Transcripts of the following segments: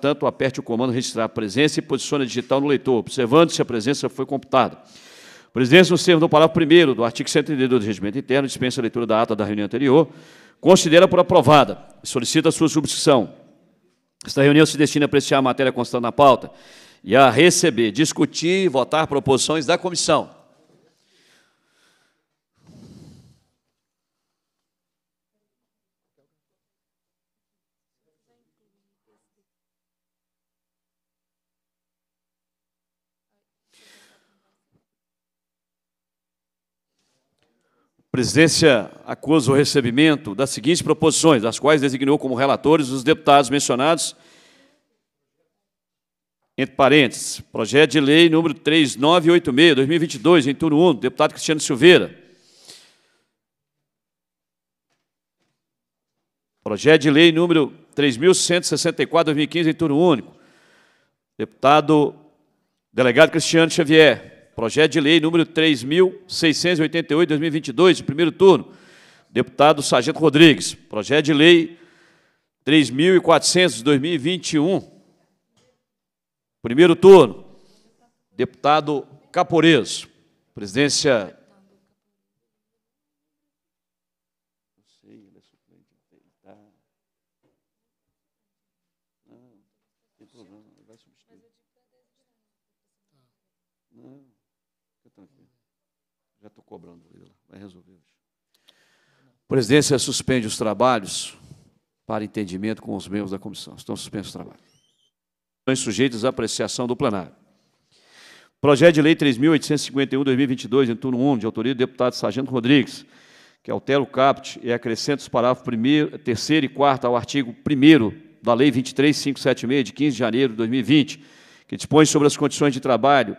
tanto, aperte o comando registrar a presença e posicione a digital no leitor, observando se a presença foi computada. presidência, no termos do parágrafo 1 do artigo 132 do Regimento Interno, dispensa a leitura da ata da reunião anterior, considera por aprovada e solicita a sua subscrição. Esta reunião se destina a apreciar a matéria constante na pauta e a receber, discutir e votar proposições da comissão presidência acusa o recebimento das seguintes proposições, das quais designou como relatores os deputados mencionados, entre parênteses, projeto de lei número 3986, 2022, em turno 1, deputado Cristiano Silveira. Projeto de lei número 3164, 2015, em turno único. Deputado delegado Cristiano Xavier. Projeto de lei número 3.688, 2022, de primeiro turno. Deputado Sargento Rodrigues. Projeto de lei 3.400, 2021. Primeiro turno. Deputado Caporeso. Presidência presidência suspende os trabalhos para entendimento com os membros da comissão. Estão suspensos os trabalhos. Estão sujeitos à apreciação do plenário. Projeto de Lei 3.851-2022, em turno 1, de autoria do deputado Sargento Rodrigues, que altera o caput e acrescenta os parágrafos 3 e 4 ao artigo 1 da Lei 23.576, de 15 de janeiro de 2020, que dispõe sobre as condições de trabalho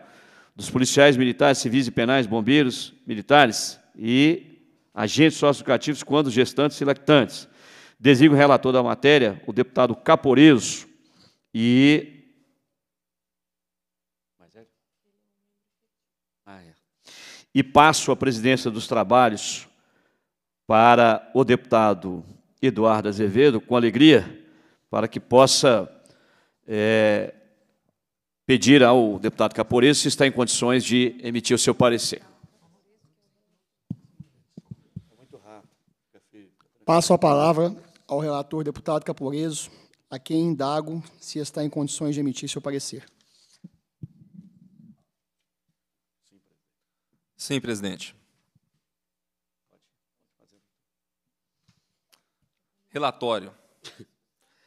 dos policiais militares, civis e penais, bombeiros militares e agentes socioeducativos quando gestantes e lactantes. Desigo o relator da matéria, o deputado Caporeso, e é? Ah, é. e passo a presidência dos trabalhos para o deputado Eduardo Azevedo, com alegria, para que possa é, pedir ao deputado Caporeso se está em condições de emitir o seu parecer. Passo a palavra ao relator deputado Caporeso, a quem indago se está em condições de emitir seu parecer. Sim, presidente. Relatório.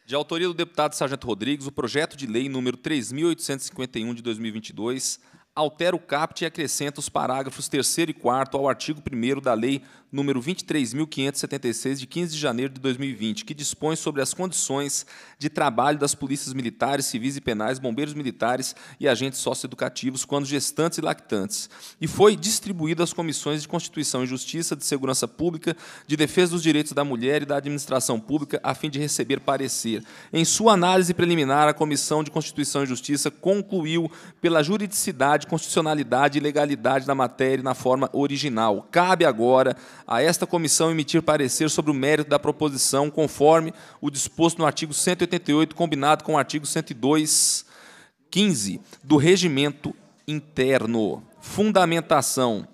De autoria do deputado Sargento Rodrigues, o projeto de lei número 3.851 de 2022 altera o CAPT e acrescenta os parágrafos 3 e 4 ao artigo 1 da Lei número 23.576, de 15 de janeiro de 2020, que dispõe sobre as condições de trabalho das polícias militares, civis e penais, bombeiros militares e agentes socioeducativos quando gestantes e lactantes, e foi distribuído às comissões de Constituição e Justiça, de Segurança Pública, de Defesa dos Direitos da Mulher e da Administração Pública, a fim de receber parecer. Em sua análise preliminar, a Comissão de Constituição e Justiça concluiu pela juridicidade, constitucionalidade e legalidade da matéria na forma original. Cabe agora a esta comissão emitir parecer sobre o mérito da proposição, conforme o disposto no artigo 188, combinado com o artigo 102, 15 do regimento interno. Fundamentação.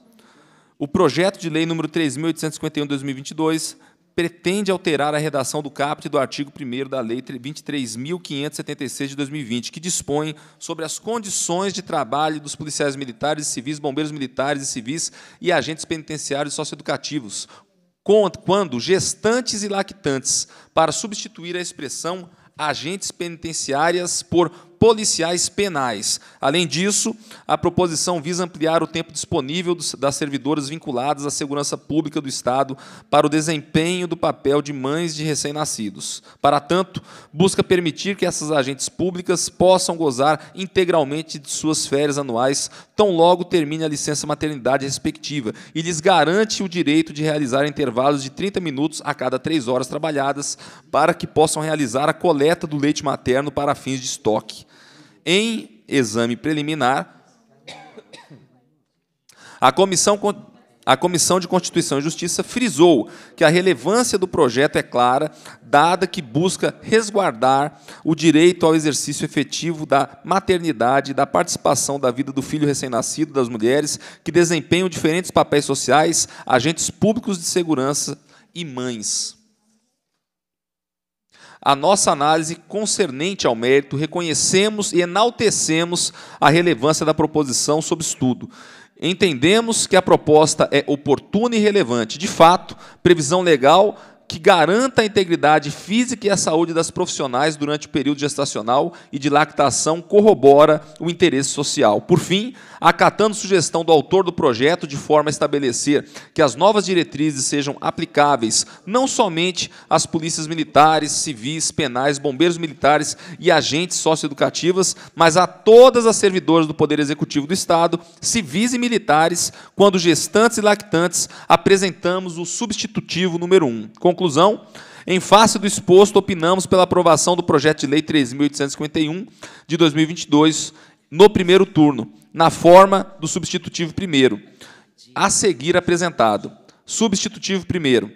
O projeto de lei número 3851/2022 pretende alterar a redação do caput do artigo 1 da Lei 23.576 de 2020, que dispõe sobre as condições de trabalho dos policiais militares e civis, bombeiros militares e civis e agentes penitenciários e socioeducativos, quando gestantes e lactantes, para substituir a expressão agentes penitenciárias por policiais penais. Além disso, a proposição visa ampliar o tempo disponível das servidoras vinculadas à segurança pública do Estado para o desempenho do papel de mães de recém-nascidos. Para tanto, busca permitir que essas agentes públicas possam gozar integralmente de suas férias anuais tão logo termine a licença maternidade respectiva e lhes garante o direito de realizar intervalos de 30 minutos a cada três horas trabalhadas para que possam realizar a coleta do leite materno para fins de estoque em exame preliminar, a comissão, a comissão de Constituição e Justiça frisou que a relevância do projeto é clara, dada que busca resguardar o direito ao exercício efetivo da maternidade, da participação da vida do filho recém-nascido das mulheres que desempenham diferentes papéis sociais, agentes públicos de segurança e mães a nossa análise concernente ao mérito, reconhecemos e enaltecemos a relevância da proposição sob estudo. Entendemos que a proposta é oportuna e relevante. De fato, previsão legal que garanta a integridade física e a saúde das profissionais durante o período gestacional e de lactação corrobora o interesse social. Por fim, acatando sugestão do autor do projeto de forma a estabelecer que as novas diretrizes sejam aplicáveis não somente às polícias militares, civis, penais, bombeiros militares e agentes socioeducativas, mas a todas as servidoras do Poder Executivo do Estado, civis e militares, quando gestantes e lactantes apresentamos o substitutivo número 1. Um conclusão, em face do exposto, opinamos pela aprovação do projeto de lei 3.851 de 2022 no primeiro turno, na forma do substitutivo primeiro, a seguir apresentado. Substitutivo primeiro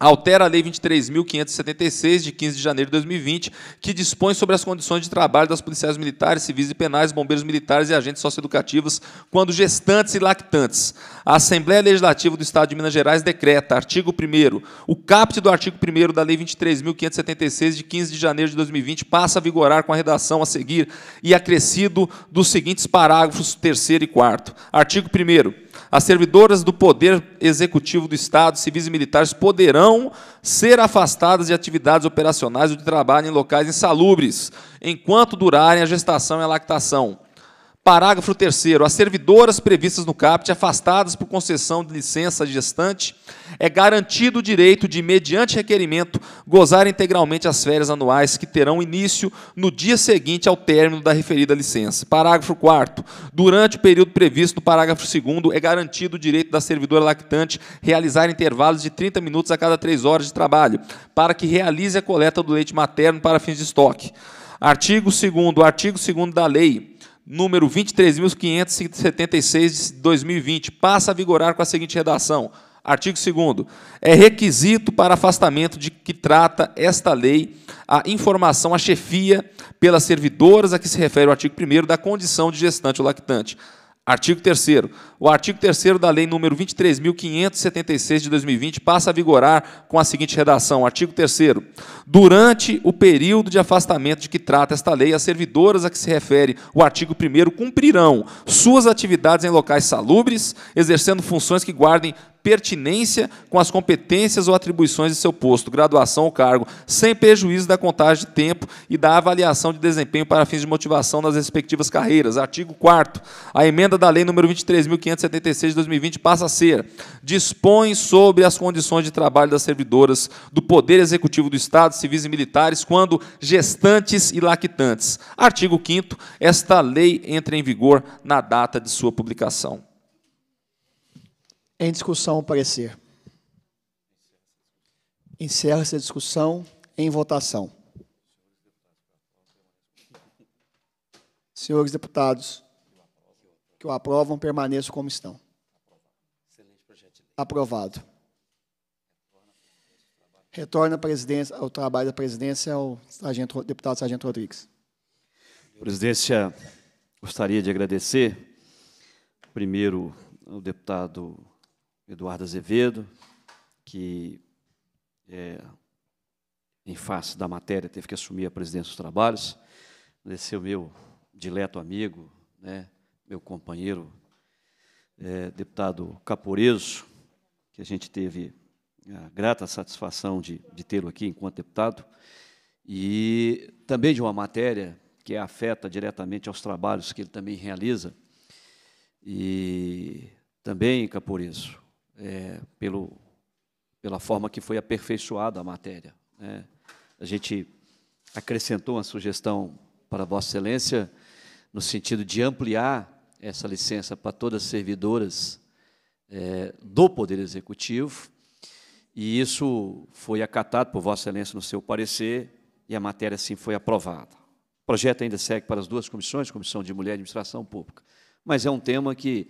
altera a Lei 23.576, de 15 de janeiro de 2020, que dispõe sobre as condições de trabalho das policiais militares, civis e penais, bombeiros militares e agentes socioeducativos, quando gestantes e lactantes. A Assembleia Legislativa do Estado de Minas Gerais decreta, artigo 1 o caput do artigo 1 da Lei 23.576, de 15 de janeiro de 2020, passa a vigorar com a redação a seguir e acrescido dos seguintes parágrafos 3 e 4 Artigo 1 as servidoras do Poder Executivo do Estado, civis e militares, poderão ser afastadas de atividades operacionais ou de trabalho em locais insalubres, enquanto durarem a gestação e a lactação. Parágrafo 3. As servidoras previstas no CAPT, afastadas por concessão de licença gestante, é garantido o direito de, mediante requerimento, gozar integralmente as férias anuais que terão início no dia seguinte ao término da referida licença. Parágrafo 4. Durante o período previsto no parágrafo 2, é garantido o direito da servidora lactante realizar intervalos de 30 minutos a cada 3 horas de trabalho, para que realize a coleta do leite materno para fins de estoque. Artigo 2. Artigo 2 da lei número 23.576 de 2020, passa a vigorar com a seguinte redação: Artigo 2 É requisito para afastamento de que trata esta lei a informação à chefia pelas servidoras a que se refere o artigo 1 da condição de gestante ou lactante. Artigo 3 O artigo 3 da Lei nº 23.576 de 2020 passa a vigorar com a seguinte redação: Artigo 3 Durante o período de afastamento de que trata esta lei, as servidoras a que se refere o artigo 1 cumprirão suas atividades em locais salubres, exercendo funções que guardem pertinência com as competências ou atribuições de seu posto, graduação ou cargo, sem prejuízo da contagem de tempo e da avaliação de desempenho para fins de motivação das respectivas carreiras. Artigo 4 A emenda da Lei nº 23.576 de 2020 passa a ser: dispõe sobre as condições de trabalho das servidoras do Poder Executivo do Estado, civis e militares, quando gestantes e lactantes. Artigo 5 Esta lei entra em vigor na data de sua publicação. Em discussão, o parecer. Encerra-se a discussão em votação. Senhores deputados que o aprovam, permaneçam como estão. Aprovado. Retorna a presidência, ao trabalho da presidência ao sargento, deputado Sargento Rodrigues. Presidência, gostaria de agradecer primeiro ao deputado Eduardo Azevedo, que, é, em face da matéria, teve que assumir a presidência dos trabalhos, agradecer é o meu dileto amigo, né, meu companheiro, é, deputado Caporeso, que a gente teve a grata satisfação de, de tê-lo aqui enquanto deputado, e também de uma matéria que afeta diretamente aos trabalhos que ele também realiza, e também, Caporeso, é, pelo, pela forma que foi aperfeiçoada a matéria. Né? A gente acrescentou uma sugestão para Vossa Excelência no sentido de ampliar essa licença para todas as servidoras é, do Poder Executivo, e isso foi acatado por Vossa Excelência no seu parecer, e a matéria, assim, foi aprovada. O projeto ainda segue para as duas comissões, Comissão de Mulher e Administração Pública, mas é um tema que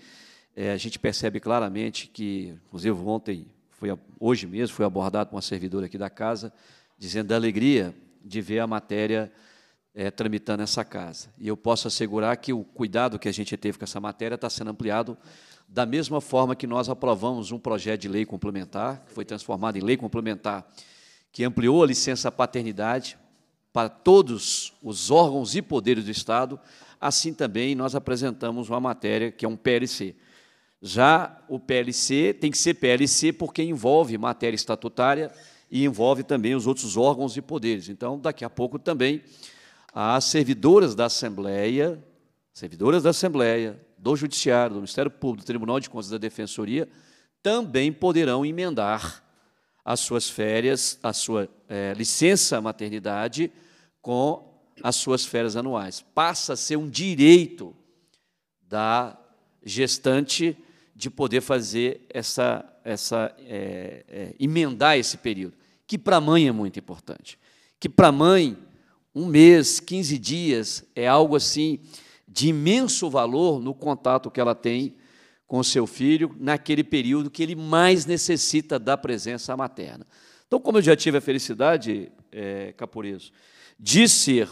é, a gente percebe claramente que, inclusive ontem, foi, hoje mesmo, foi abordado uma servidora aqui da casa, dizendo da alegria de ver a matéria é, tramitando essa casa. E eu posso assegurar que o cuidado que a gente teve com essa matéria está sendo ampliado da mesma forma que nós aprovamos um projeto de lei complementar, que foi transformado em lei complementar, que ampliou a licença paternidade para todos os órgãos e poderes do Estado, assim também nós apresentamos uma matéria que é um PLC, já o PLC tem que ser PLC porque envolve matéria estatutária e envolve também os outros órgãos e poderes. Então, daqui a pouco também as servidoras da Assembleia, servidoras da Assembleia, do Judiciário, do Ministério Público, do Tribunal de Contas da Defensoria, também poderão emendar as suas férias, a sua é, licença maternidade com as suas férias anuais. Passa a ser um direito da gestante de poder fazer essa, essa é, é, emendar esse período, que para a mãe é muito importante. Que para a mãe, um mês, 15 dias, é algo assim de imenso valor no contato que ela tem com seu filho naquele período que ele mais necessita da presença materna. Então, como eu já tive a felicidade, é, Caporeso, de ser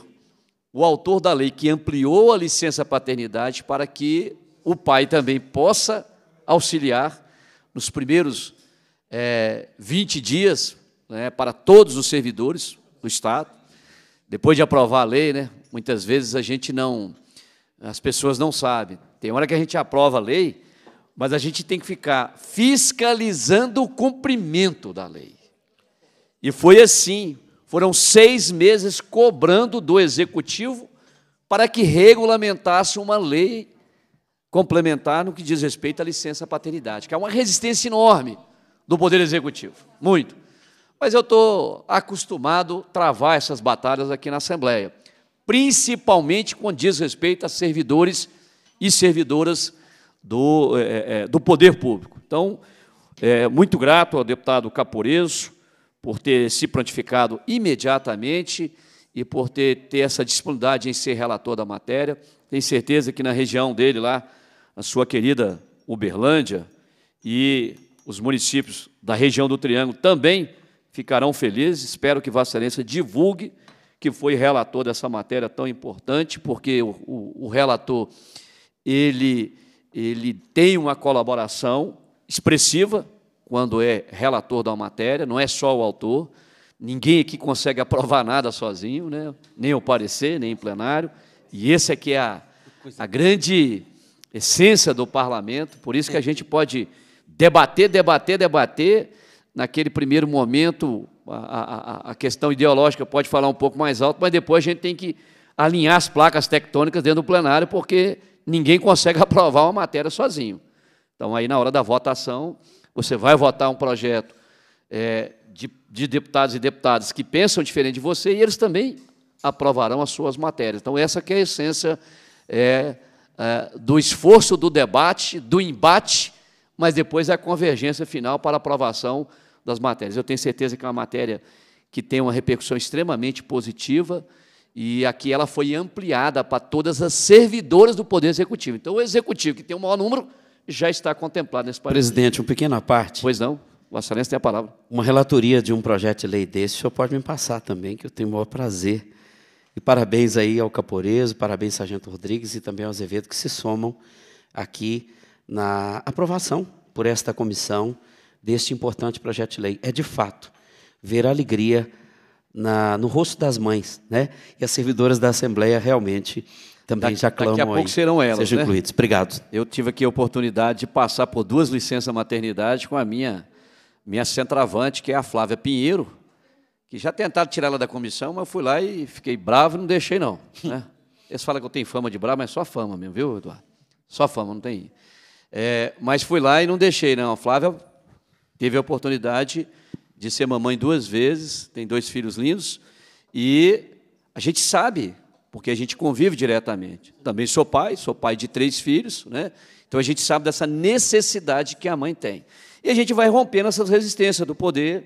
o autor da lei que ampliou a licença paternidade para que o pai também possa auxiliar nos primeiros é, 20 dias né, para todos os servidores do Estado. Depois de aprovar a lei, né, muitas vezes a gente não, as pessoas não sabem. Tem hora que a gente aprova a lei, mas a gente tem que ficar fiscalizando o cumprimento da lei. E foi assim. Foram seis meses cobrando do executivo para que regulamentasse uma lei complementar no que diz respeito à licença paternidade, que é uma resistência enorme do Poder Executivo, muito. Mas eu estou acostumado a travar essas batalhas aqui na Assembleia, principalmente quando diz respeito a servidores e servidoras do, é, é, do poder público. Então, é, muito grato ao deputado Caporeso por ter se prontificado imediatamente e por ter, ter essa disponibilidade em ser relator da matéria. Tenho certeza que na região dele lá, a sua querida Uberlândia e os municípios da região do Triângulo também ficarão felizes. Espero que Vossa Excelência divulgue que foi relator dessa matéria tão importante, porque o, o, o relator ele, ele tem uma colaboração expressiva quando é relator da matéria, não é só o autor. Ninguém aqui consegue aprovar nada sozinho, né? nem o parecer, nem em plenário. E esse aqui é, é a, a grande essência do parlamento, por isso que a gente pode debater, debater, debater. Naquele primeiro momento, a, a, a questão ideológica pode falar um pouco mais alto, mas depois a gente tem que alinhar as placas tectônicas dentro do plenário, porque ninguém consegue aprovar uma matéria sozinho. Então, aí, na hora da votação, você vai votar um projeto é, de, de, deputados e deputadas que pensam diferente de você e eles também aprovarão as suas matérias. Então, essa que é a essência é, é, do esforço do debate, do embate, mas depois é a convergência final para aprovação das matérias. Eu tenho certeza que é uma matéria que tem uma repercussão extremamente positiva e aqui ela foi ampliada para todas as servidoras do Poder Executivo. Então, o Executivo, que tem o maior número, já está contemplado nesse país. Presidente, uma pequena parte. Pois não. Vossa Excelência tem a palavra. Uma relatoria de um projeto de lei desse, o senhor pode me passar também, que eu tenho o maior prazer e parabéns aí ao Caporeso, parabéns Sargento Rodrigues e também ao Azevedo que se somam aqui na aprovação por esta comissão deste importante projeto de lei. É de fato ver a alegria na, no rosto das mães, né? E as servidoras da Assembleia realmente também da, já clamam. Daqui a pouco aí, serão elas, sejam né? incluídos. Obrigado. Eu tive aqui a oportunidade de passar por duas licenças maternidade com a minha minha centravante, que é a Flávia Pinheiro, que já tentaram tirar ela da comissão, mas eu fui lá e fiquei bravo e não deixei, não. Né? Eles falam que eu tenho fama de bravo, mas é só fama mesmo, viu, Eduardo? Só fama, não tem. É, mas fui lá e não deixei, não. A Flávia teve a oportunidade de ser mamãe duas vezes, tem dois filhos lindos, e a gente sabe, porque a gente convive diretamente. Também sou pai, sou pai de três filhos, né? então a gente sabe dessa necessidade que a mãe tem. E a gente vai rompendo essas resistências do poder,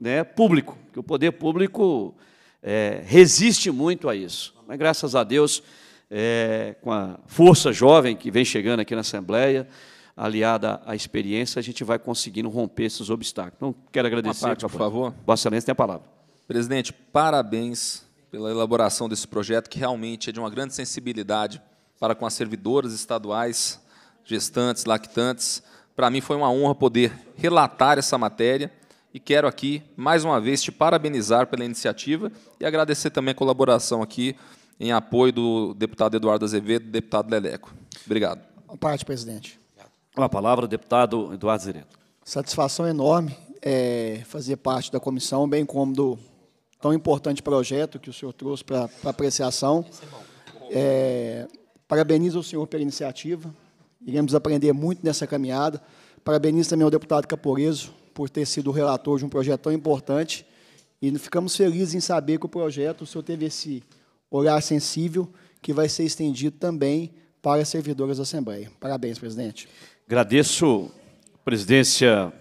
né, público, que o poder público é, resiste muito a isso. Mas graças a Deus, é, com a força jovem que vem chegando aqui na Assembleia, aliada à experiência, a gente vai conseguindo romper esses obstáculos. Então, quero agradecer. Uma parte, por favor. Vossa Excelência tem a palavra. Presidente, parabéns pela elaboração desse projeto, que realmente é de uma grande sensibilidade para com as servidoras estaduais, gestantes, lactantes. Para mim foi uma honra poder relatar essa matéria e quero aqui, mais uma vez, te parabenizar pela iniciativa e agradecer também a colaboração aqui em apoio do deputado Eduardo Azevedo e do deputado Leleco. Obrigado. Parte, presidente. A palavra, deputado Eduardo Azevedo. Satisfação enorme é, fazer parte da comissão, bem como do tão importante projeto que o senhor trouxe para apreciação. É, parabenizo o senhor pela iniciativa. Iremos aprender muito nessa caminhada. Parabenizo também ao deputado Caporeso por ter sido relator de um projeto tão importante. E ficamos felizes em saber que o projeto, o senhor teve esse olhar sensível, que vai ser estendido também para servidoras da Assembleia. Parabéns, presidente. Agradeço, presidência.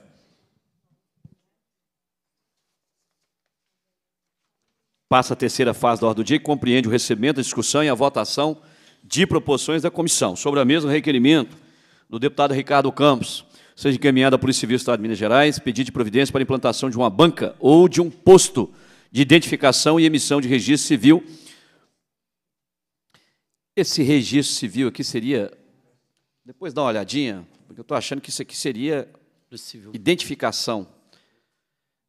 Passa a terceira fase da ordem do dia, que compreende o recebimento, a discussão e a votação de proposições da comissão. Sobre a mesma, requerimento do deputado Ricardo Campos seja encaminhada à Polícia Civil do Estado de Minas Gerais, pedido de providência para implantação de uma banca ou de um posto de identificação e emissão de registro civil. Esse registro civil aqui seria. Depois dá uma olhadinha, porque eu estou achando que isso aqui seria identificação.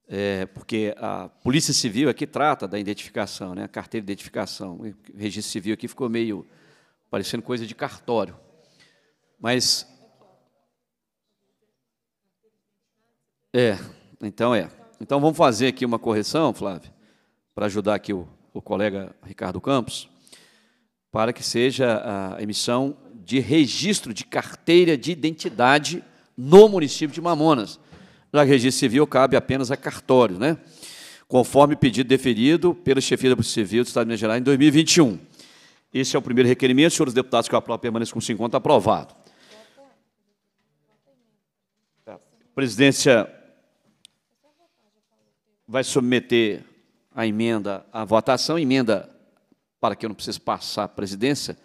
É, porque a Polícia Civil aqui trata da identificação, né? a carteira de identificação. O registro civil aqui ficou meio parecendo coisa de cartório. Mas É, então é. Então vamos fazer aqui uma correção, Flávio, para ajudar aqui o, o colega Ricardo Campos, para que seja a emissão de registro de carteira de identidade no município de Mamonas. Já que registro civil cabe apenas a cartório, né? Conforme pedido deferido pela chefe da Polícia Civil do Estado de Minas Gerais em 2021. Esse é o primeiro requerimento. Senhores deputados, que eu aprovo, permaneça com 50, aprovado. Presidência vai submeter a emenda à votação, emenda para que eu não precise passar a presidência,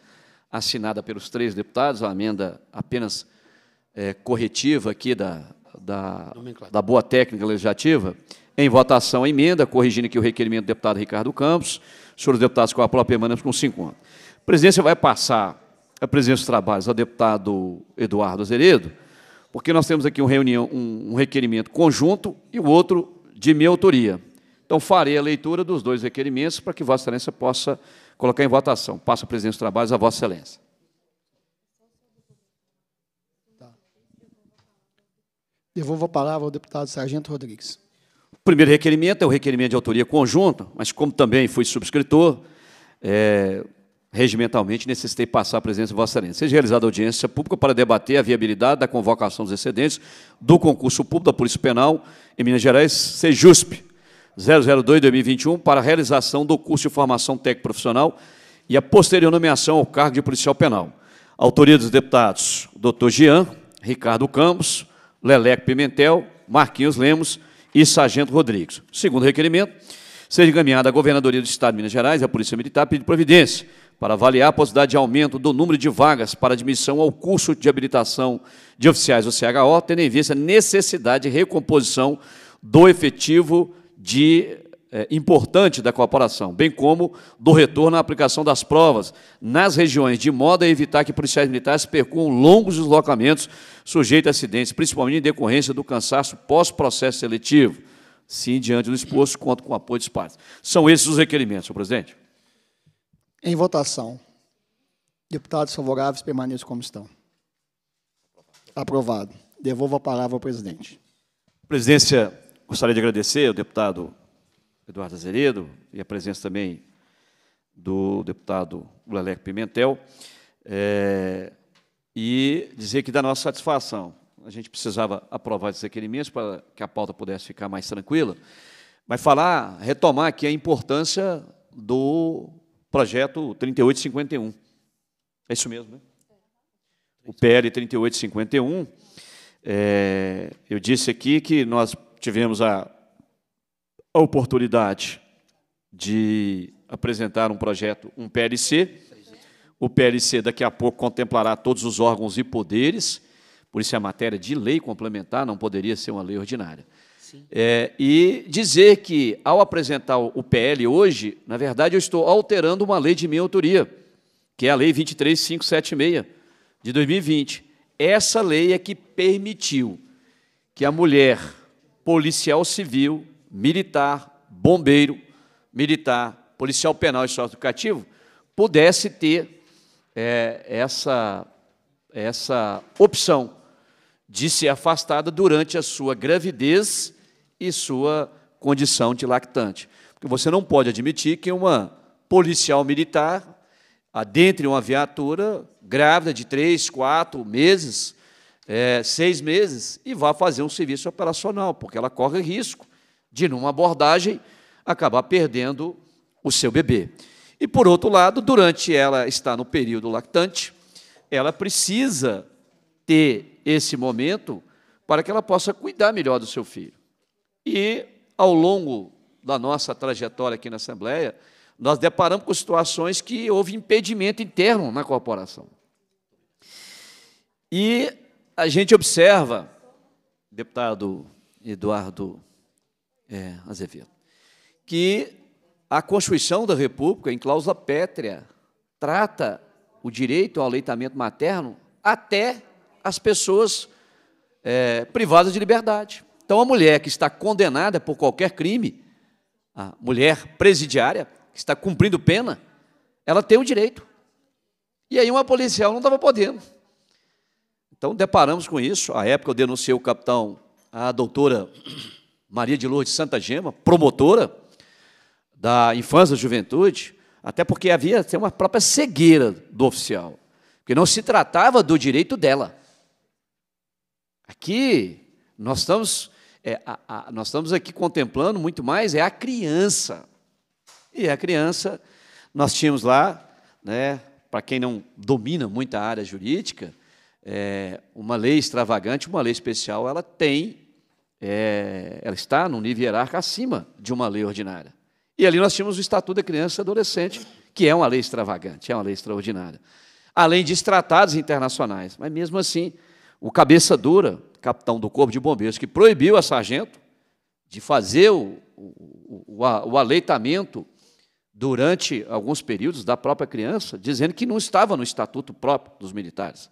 assinada pelos três deputados, a emenda apenas é, corretiva aqui da, da, da boa técnica legislativa. Em votação, a emenda, corrigindo aqui o requerimento do deputado Ricardo Campos, sobre os deputados com a própria permanente com cinco anos. A presidência vai passar a presidência dos trabalhos ao deputado Eduardo Azeredo, porque nós temos aqui um reunião, um, um requerimento conjunto e o outro de minha autoria. Então, farei a leitura dos dois requerimentos para que Vossa Excelência possa colocar em votação. Passa a presidência dos trabalhos a Vossa Excelência. Tá. Devolvo a palavra ao deputado Sargento Rodrigues. O primeiro requerimento é o requerimento de autoria conjunta, mas como também fui subscritor, é, regimentalmente necessitei passar a presença de Vossa Excelência. Seja realizada audiência pública para debater a viabilidade da convocação dos excedentes do concurso público da Polícia Penal em Minas Gerais, CEJUSP 002-2021, para a realização do curso de formação técnico profissional e a posterior nomeação ao cargo de policial penal. Autoria dos deputados, Dr. Jean, Ricardo Campos, Leleco Pimentel, Marquinhos Lemos e Sargento Rodrigues. Segundo requerimento, seja encaminhada a Governadoria do Estado de Minas Gerais e a Polícia Militar pedido providência para avaliar a possibilidade de aumento do número de vagas para admissão ao curso de habilitação de oficiais do CHO, tendo em vista a necessidade de recomposição do efetivo de é, importante da corporação, bem como do retorno à aplicação das provas nas regiões, de modo a evitar que policiais militares percorram longos deslocamentos sujeitos a acidentes, principalmente em decorrência do cansaço pós-processo seletivo. Sim, diante do exposto, conto com o apoio dos pares. São esses os requerimentos, senhor presidente. Em votação. Deputados favoráveis permaneçam como estão. Aprovado. Devolvo a palavra ao presidente. Presidência, gostaria de agradecer ao deputado Eduardo Azeredo e a presença também do deputado Lelec Pimentel é, e dizer que dá nossa satisfação. A gente precisava aprovar esses requerimentos para que a pauta pudesse ficar mais tranquila, mas falar, retomar aqui a importância do projeto 3851. É isso mesmo, né? O PL 3851, é, eu disse aqui que nós tivemos a, a oportunidade de apresentar um projeto, um PLC. O PLC daqui a pouco contemplará todos os órgãos e poderes, por isso é matéria de lei complementar, não poderia ser uma lei ordinária. É, e dizer que, ao apresentar o PL hoje, na verdade, eu estou alterando uma lei de minha autoria, que é a Lei 23576, de 2020. Essa lei é que permitiu que a mulher policial civil, militar, bombeiro, militar, policial penal e socioeducativo pudesse ter é, essa, essa opção de ser afastada durante a sua gravidez e sua condição de lactante. Porque você não pode admitir que uma policial militar adentre uma viatura grávida de três, quatro meses, é, seis meses, e vá fazer um serviço operacional, porque ela corre risco de, numa abordagem, acabar perdendo o seu bebê. E, por outro lado, durante ela estar no período lactante, ela precisa ter esse momento para que ela possa cuidar melhor do seu filho. E ao longo da nossa trajetória aqui na Assembleia, nós deparamos com situações que houve impedimento interno na corporação. E a gente observa, deputado Eduardo é, Azevedo, que a Constituição da República, em cláusula pétrea, trata o direito ao aleitamento materno até as pessoas é, privadas de liberdade. Então, a mulher que está condenada por qualquer crime, a mulher presidiária, que está cumprindo pena, ela tem o direito. E aí, uma policial não estava podendo. Então, deparamos com isso. À época, eu denunciei o capitão, a doutora Maria de Lourdes Santa Gema, promotora da infância e juventude, até porque havia até uma própria cegueira do oficial, porque não se tratava do direito dela. Aqui nós estamos é, a, a, nós estamos aqui contemplando muito mais, é a criança. E a criança, nós tínhamos lá, né, para quem não domina muito a área jurídica, é, uma lei extravagante, uma lei especial, ela tem, é, ela está num nível hierárquico acima de uma lei ordinária. E ali nós tínhamos o Estatuto da Criança e Adolescente, que é uma lei extravagante, é uma lei extraordinária. Além de tratados internacionais. Mas mesmo assim, o cabeça dura, capitão do Corpo de Bombeiros, que proibiu a sargento de fazer o, o, o, o aleitamento durante alguns períodos da própria criança, dizendo que não estava no estatuto próprio dos militares.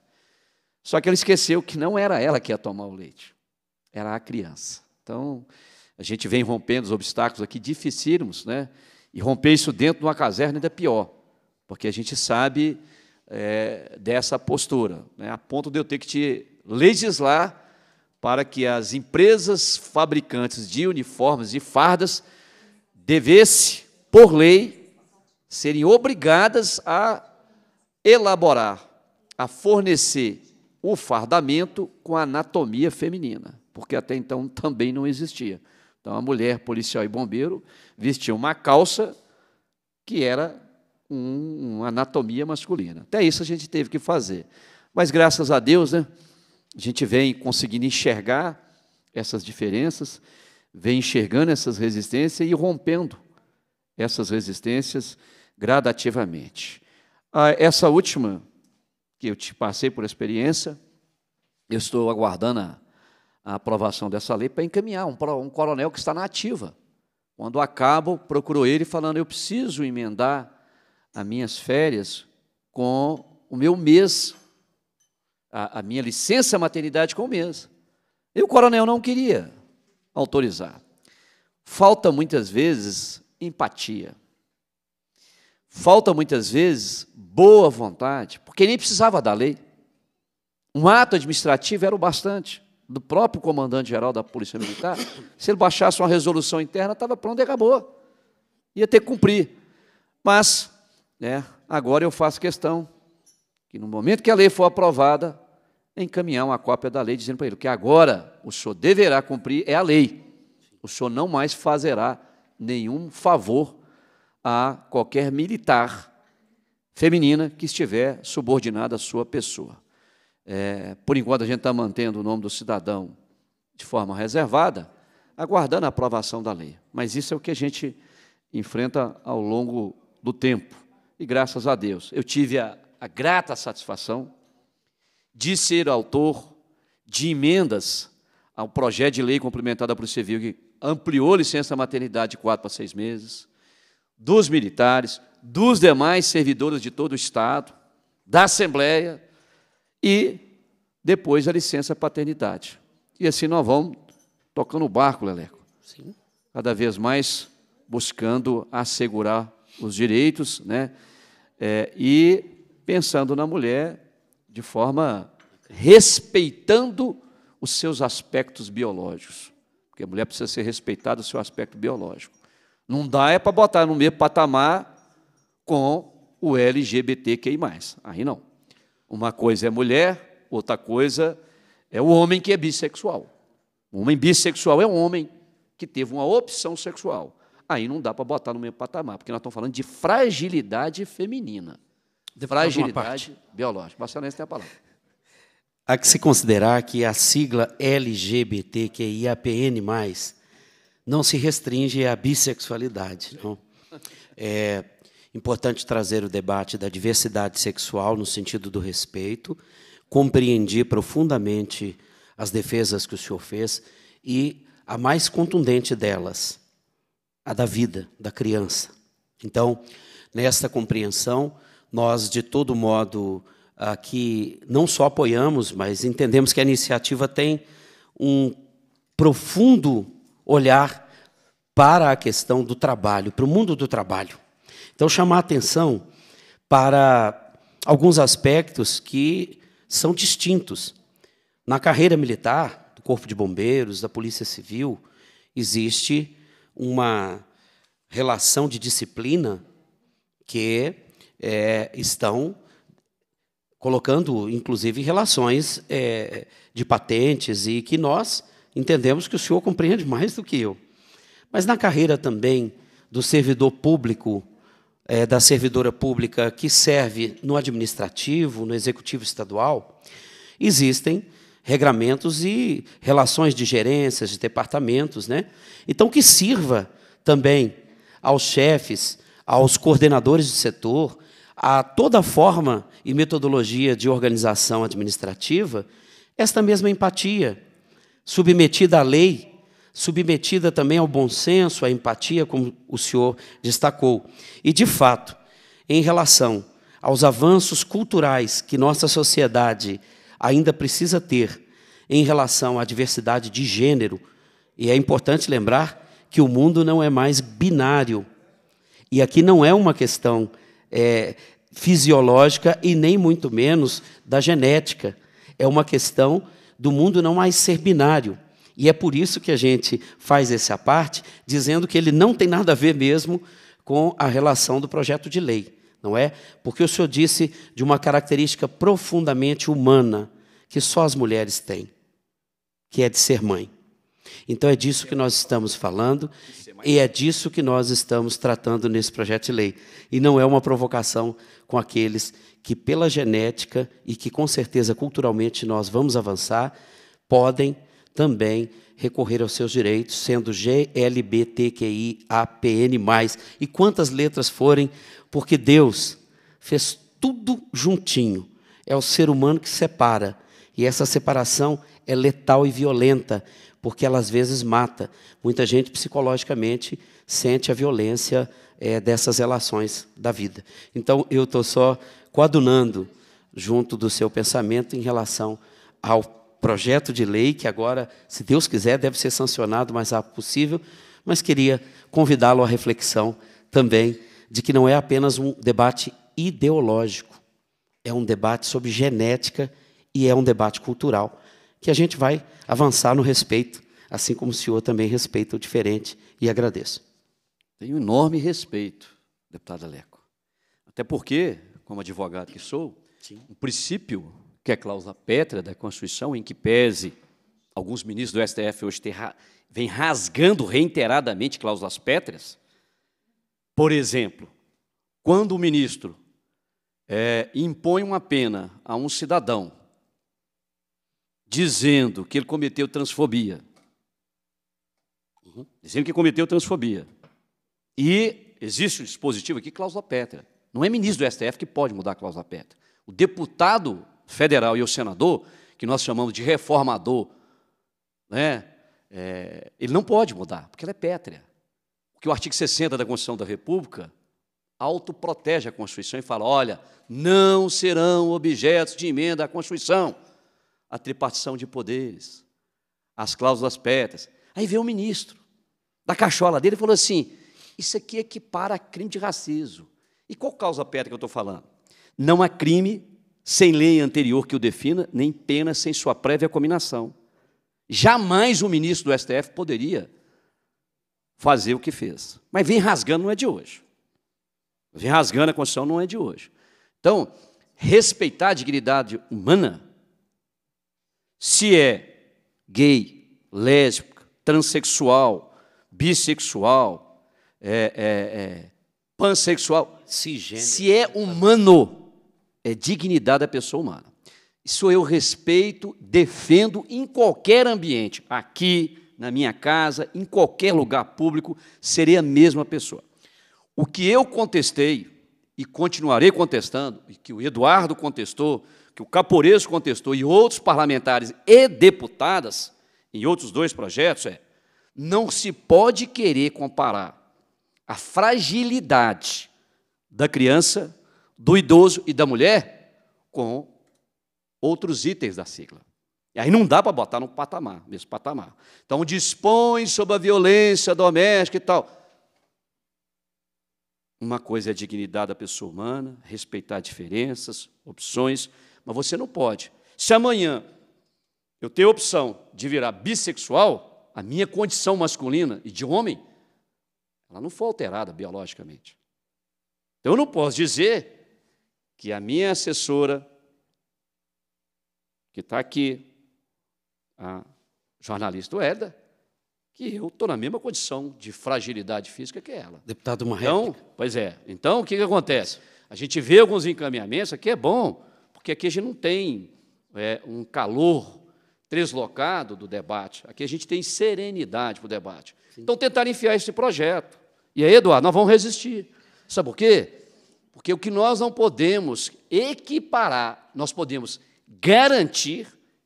Só que ele esqueceu que não era ela que ia tomar o leite, era a criança. Então, a gente vem rompendo os obstáculos aqui dificílimos, né? E romper isso dentro de uma caserna ainda é pior, porque a gente sabe é, dessa postura, né? a ponto de eu ter que te legislar para que as empresas fabricantes de uniformes e fardas devesse, por lei, serem obrigadas a elaborar, a fornecer o fardamento com anatomia feminina, porque até então também não existia. Então a mulher policial e bombeiro vestia uma calça que era um, uma anatomia masculina. Até isso a gente teve que fazer. Mas graças a Deus, né? a gente vem conseguindo enxergar essas diferenças, vem enxergando essas resistências e rompendo essas resistências gradativamente. Ah, essa última, que eu te passei por experiência, eu estou aguardando a, a aprovação dessa lei para encaminhar um, um coronel que está na ativa. Quando acabo, procurou ele falando: eu preciso emendar as minhas férias com o meu mês a, a minha licença maternidade com o mês. E o coronel não queria autorizar. Falta muitas vezes empatia. Falta muitas vezes boa vontade, porque nem precisava da lei. Um ato administrativo era o bastante do próprio comandante-geral da Polícia Militar. Se ele baixasse uma resolução interna, estava pronto e acabou. Ia ter que cumprir. Mas, né, agora eu faço questão que no momento que a lei for aprovada, encaminhar uma cópia da lei dizendo para ele que agora o senhor deverá cumprir é a lei. O senhor não mais fazerá nenhum favor a qualquer militar feminina que estiver subordinada à sua pessoa. É, por enquanto, a gente está mantendo o nome do cidadão de forma reservada, aguardando a aprovação da lei. Mas isso é o que a gente enfrenta ao longo do tempo. E graças a Deus, eu tive a, a grata satisfação de ser autor de emendas ao projeto de lei complementada para o civil, que ampliou a licença maternidade de quatro para seis meses, dos militares, dos demais servidores de todo o Estado, da Assembleia e depois a licença paternidade. E assim nós vamos tocando o barco, Leleco. Sim. Cada vez mais buscando assegurar os direitos, né? É, e pensando na mulher de forma respeitando os seus aspectos biológicos. Porque a mulher precisa ser respeitada o seu aspecto biológico. Não dá é para botar no mesmo patamar com o LGBTQI. Aí não. Uma coisa é mulher, outra coisa é o homem que é bissexual. O homem bissexual é um homem que teve uma opção sexual. Aí não dá para botar no mesmo patamar, porque nós estamos falando de fragilidade feminina. De fragilidade biológica. Barcelense tem a palavra. Há que se considerar que a sigla LGBTQIAPN+, é não se restringe à bissexualidade. Não? É importante trazer o debate da diversidade sexual no sentido do respeito, compreendi profundamente as defesas que o senhor fez e a mais contundente delas, a da vida da criança. Então, nesta compreensão, nós, de todo modo, aqui não só apoiamos, mas entendemos que a iniciativa tem um profundo olhar para a questão do trabalho, para o mundo do trabalho. Então, chamar atenção para alguns aspectos que são distintos. Na carreira militar, do Corpo de Bombeiros, da Polícia Civil, existe uma relação de disciplina que é, estão colocando, inclusive, relações é, de patentes e que nós entendemos que o senhor compreende mais do que eu. Mas na carreira também do servidor público, é, da servidora pública que serve no administrativo, no executivo estadual, existem regramentos e relações de gerências, de departamentos, né? Então que sirva também aos chefes, aos coordenadores de setor, a toda forma e metodologia de organização administrativa esta mesma empatia, submetida à lei, submetida também ao bom senso, à empatia, como o senhor destacou. E, de fato, em relação aos avanços culturais que nossa sociedade ainda precisa ter em relação à diversidade de gênero, e é importante lembrar que o mundo não é mais binário. E aqui não é uma questão é, fisiológica e nem muito menos da genética. É uma questão do mundo não mais ser binário. E é por isso que a gente faz essa parte, dizendo que ele não tem nada a ver mesmo com a relação do projeto de lei, não é? Porque o senhor disse de uma característica profundamente humana que só as mulheres têm, que é de ser mãe. Então é disso que nós estamos falando e é disso que nós estamos tratando nesse projeto de lei. E não é uma provocação com aqueles que, pela genética e que com certeza culturalmente nós vamos avançar, podem também recorrer aos seus direitos, sendo GLBTQIAPN+, e quantas letras forem, porque Deus fez tudo juntinho. É o ser humano que separa, e essa separação é letal e violenta, porque ela às vezes mata. Muita gente psicologicamente sente a violência é, dessas relações da vida. Então, eu estou só coadunando junto do seu pensamento em relação ao projeto de lei, que agora, se Deus quiser, deve ser sancionado o mais rápido possível, mas queria convidá-lo à reflexão também de que não é apenas um debate ideológico, é um debate sobre genética e é um debate cultural que a gente vai avançar no respeito, assim como o senhor também respeita o diferente e agradeço. Tenho enorme respeito, deputado Aleco. Até porque, como advogado que sou, Sim. um princípio que é a cláusula pétrea da Constituição, em que pese alguns ministros do STF hoje ter, vem rasgando reiteradamente cláusulas pétreas. Por exemplo, quando o ministro é, impõe uma pena a um cidadão dizendo que ele cometeu transfobia. Uhum. Dizendo que cometeu transfobia. E existe um dispositivo aqui, cláusula pétrea. Não é ministro do STF que pode mudar a cláusula pétrea. O deputado federal e o senador, que nós chamamos de reformador, né, é, ele não pode mudar, porque ela é pétrea. Porque o artigo 60 da Constituição da República autoprotege a Constituição e fala: olha, não serão objetos de emenda à Constituição a tripartição de poderes, as cláusulas petas, Aí veio o ministro da cachola dele e falou assim: Isso aqui equipara para crime de racismo. E qual causa pétrea que eu estou falando? Não há crime sem lei anterior que o defina, nem pena sem sua prévia combinação. Jamais o ministro do STF poderia fazer o que fez. Mas vem rasgando, não é de hoje. Vem rasgando a Constituição, não é de hoje. Então, respeitar a dignidade humana se é gay, lésbica, transexual, bissexual, é, é, é, pansexual, se é humano, é dignidade da pessoa humana. Isso eu respeito, defendo em qualquer ambiente, aqui, na minha casa, em qualquer lugar público, serei a mesma pessoa. O que eu contestei e continuarei contestando, e que o Eduardo contestou, que o Caporeso contestou e outros parlamentares e deputadas em outros dois projetos é não se pode querer comparar a fragilidade da criança, do idoso e da mulher com outros itens da sigla. E aí não dá para botar no patamar, mesmo patamar. Então, dispõe sobre a violência doméstica e tal. Uma coisa é a dignidade da pessoa humana, respeitar diferenças, opções, mas você não pode. Se amanhã eu tenho a opção de virar bissexual, a minha condição masculina e de homem, ela não foi alterada biologicamente. Então eu não posso dizer que a minha assessora, que está aqui, a jornalista Ueda, que eu estou na mesma condição de fragilidade física que ela. Deputado, uma então, Pois é. Então, o que, que acontece? A gente vê alguns encaminhamentos, aqui é bom, porque aqui a gente não tem é, um calor deslocado do debate, aqui a gente tem serenidade para o debate. Sim. Então, tentaram enfiar esse projeto. E aí, Eduardo, nós vamos resistir. Sabe por quê? Porque o que nós não podemos equiparar, nós podemos garantir,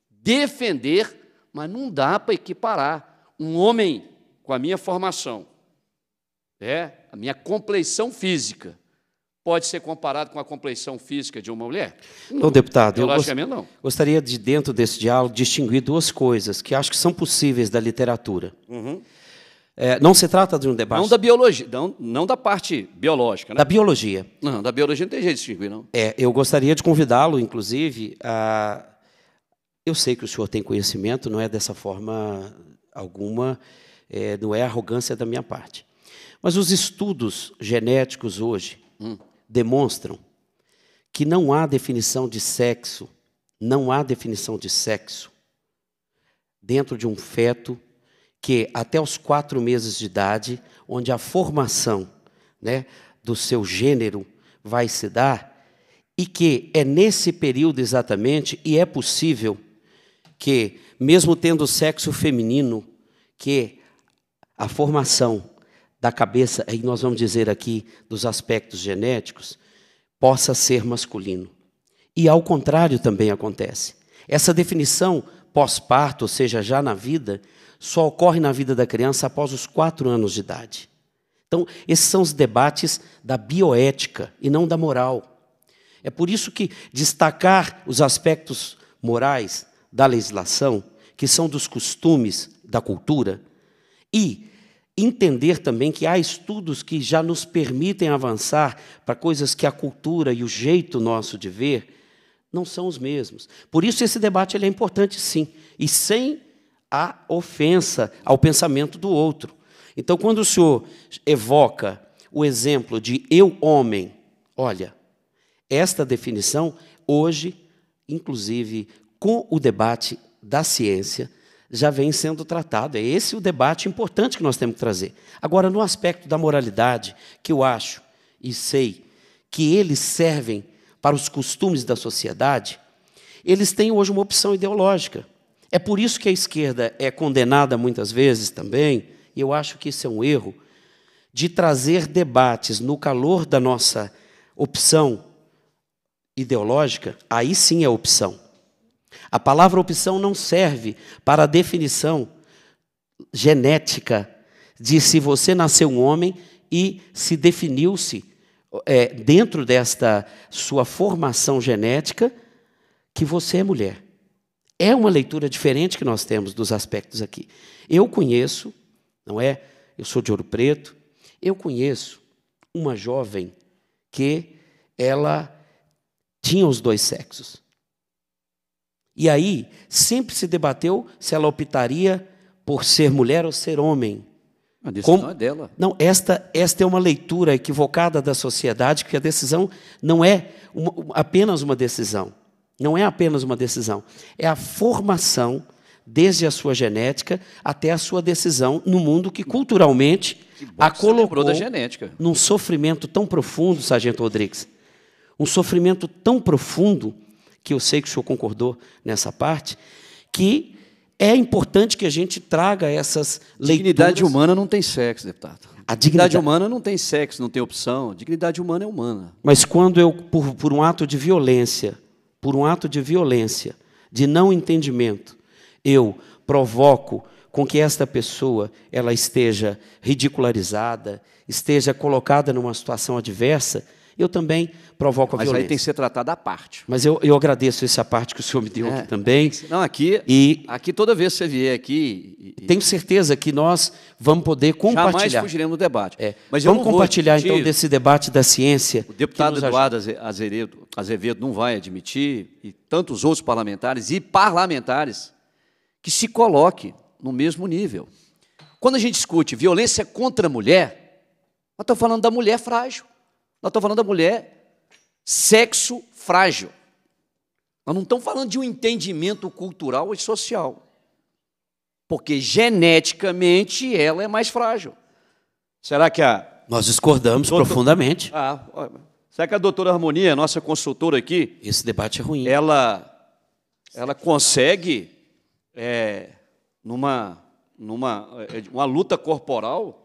defender, mas não dá para equiparar um homem com a minha formação, é, a minha compleição física, pode ser comparado com a compleição física de uma mulher? Não, deputado, eu gost... não. gostaria de, dentro desse diálogo, distinguir duas coisas que acho que são possíveis da literatura. Uhum. É, não se trata de um debate. Não da biologia, não, não da parte biológica. Né? Da biologia. Não, da biologia não tem jeito de distinguir, não. É, eu gostaria de convidá-lo, inclusive, a. Eu sei que o senhor tem conhecimento, não é dessa forma alguma, é, não é arrogância da minha parte. Mas os estudos genéticos hoje hum, demonstram que não há definição de sexo, não há definição de sexo dentro de um feto que até os quatro meses de idade, onde a formação né, do seu gênero vai se dar, e que é nesse período exatamente, e é possível que mesmo tendo sexo feminino, que a formação da cabeça, aí nós vamos dizer aqui dos aspectos genéticos, possa ser masculino. E ao contrário também acontece. Essa definição pós-parto, ou seja, já na vida, só ocorre na vida da criança após os quatro anos de idade. Então, esses são os debates da bioética e não da moral. É por isso que destacar os aspectos morais da legislação que são dos costumes da cultura, e entender também que há estudos que já nos permitem avançar para coisas que a cultura e o jeito nosso de ver não são os mesmos. Por isso esse debate ele é importante sim, e sem a ofensa ao pensamento do outro. Então quando o senhor evoca o exemplo de eu homem, olha, esta definição hoje inclusive com o debate da ciência já vem sendo tratado. É esse o debate importante que nós temos que trazer. Agora, no aspecto da moralidade, que eu acho e sei que eles servem para os costumes da sociedade, eles têm hoje uma opção ideológica. É por isso que a esquerda é condenada muitas vezes também, e eu acho que isso é um erro, de trazer debates no calor da nossa opção ideológica, aí sim é opção a palavra opção não serve para a definição genética de se você nasceu um homem e se definiu-se é, dentro desta sua formação genética que você é mulher. É uma leitura diferente que nós temos dos aspectos aqui. Eu conheço, não é? Eu sou de Ouro Preto. Eu conheço uma jovem que ela tinha os dois sexos. E aí, sempre se debateu se ela optaria por ser mulher ou ser homem. A decisão Como... é dela. Não, esta, esta é uma leitura equivocada da sociedade, que a decisão não é uma, apenas uma decisão. Não é apenas uma decisão. É a formação, desde a sua genética até a sua decisão, no mundo que culturalmente que a colocou da genética. num sofrimento tão profundo, Sargento Rodrigues. Um sofrimento tão profundo que eu sei que o senhor concordou nessa parte, que é importante que a gente traga essas leituras. Dignidade humana não tem sexo, deputado. A dignidade, dignidade humana não tem sexo, não tem opção. A dignidade humana é humana. Mas quando eu, por, por um ato de violência, por um ato de violência, de não entendimento, eu provoco com que esta pessoa ela esteja ridicularizada, esteja colocada numa situação adversa, eu também provoco a Mas violência. Mas aí tem que ser tratado à parte. Mas eu, eu agradeço essa parte que o senhor me deu é. aqui também. Não, aqui, e aqui toda vez que você vier aqui... E, tenho certeza que nós vamos poder compartilhar. Jamais fugiremos do debate. É. Mas vamos compartilhar, então, desse debate da ciência. O deputado Eduardo Azevedo, Azevedo não vai admitir, e tantos outros parlamentares e parlamentares, que se coloque no mesmo nível. Quando a gente discute violência contra a mulher, nós estamos falando da mulher frágil. Nós estamos falando da mulher sexo frágil. Nós não estamos falando de um entendimento cultural e social. Porque geneticamente ela é mais frágil. Será que a. Nós discordamos doutor... profundamente. Ah, será que a doutora Harmonia, nossa consultora aqui. Esse debate é ruim. Ela, ela consegue, é, numa, numa é, uma luta corporal,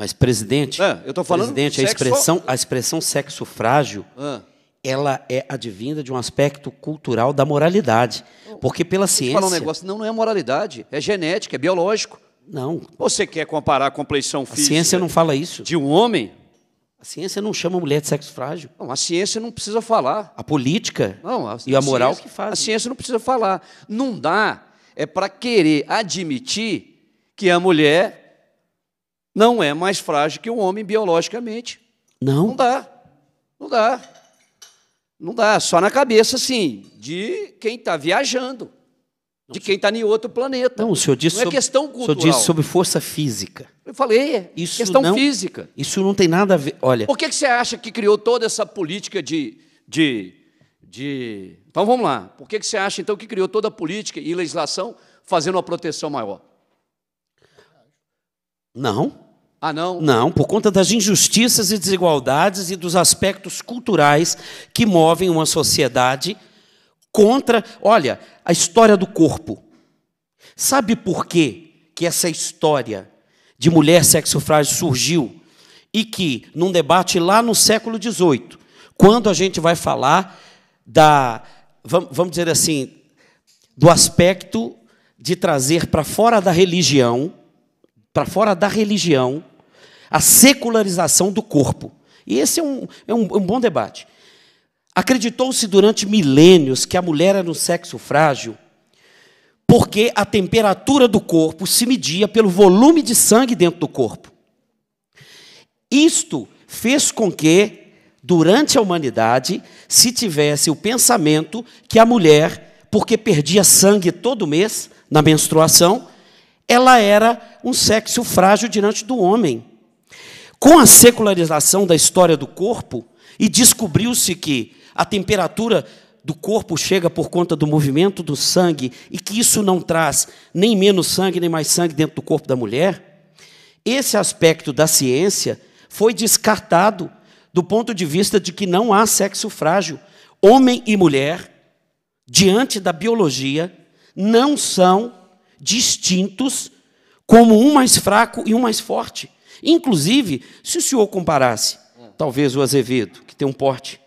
mas presidente, é, eu tô falando presidente, a expressão, a expressão sexo frágil, ah. ela é advinda de um aspecto cultural da moralidade, porque pela Deixa ciência. Falar um negócio, não, não é moralidade, é genética, é biológico. Não. Você quer comparar a compleição física? A ciência não fala isso. De um homem? A ciência não chama a mulher de sexo frágil. Não, a ciência não precisa falar. A política não, a, e a, a moral ciência, que faz. A ciência não precisa falar. Não dá é para querer admitir que a mulher não é mais frágil que o um homem biologicamente. Não. Não dá. Não dá. Não dá. Só na cabeça, sim, de quem está viajando, não, de quem está em outro planeta. Não, o senhor disse. Não sobre, é questão cultural. O senhor disse sobre força física. Eu falei, é isso questão não, física. Isso não tem nada a ver. Olha. Por que, que você acha que criou toda essa política de. de, de... Então vamos lá. Por que, que você acha, então, que criou toda a política e legislação fazendo uma proteção maior? Não. Ah, não? Não, por conta das injustiças e desigualdades e dos aspectos culturais que movem uma sociedade contra. Olha, a história do corpo. Sabe por quê que essa história de mulher, sexo frágil surgiu? E que, num debate lá no século XVIII, quando a gente vai falar da. Vamos dizer assim, do aspecto de trazer para fora da religião para fora da religião, a secularização do corpo. E esse é um, é um, um bom debate. Acreditou-se durante milênios que a mulher era um sexo frágil porque a temperatura do corpo se media pelo volume de sangue dentro do corpo. Isto fez com que, durante a humanidade, se tivesse o pensamento que a mulher, porque perdia sangue todo mês na menstruação, ela era um sexo frágil diante do homem. Com a secularização da história do corpo, e descobriu-se que a temperatura do corpo chega por conta do movimento do sangue e que isso não traz nem menos sangue nem mais sangue dentro do corpo da mulher, esse aspecto da ciência foi descartado do ponto de vista de que não há sexo frágil. Homem e mulher, diante da biologia, não são distintos, como um mais fraco e um mais forte. Inclusive, se o senhor comparasse, talvez o Azevedo, que tem um porte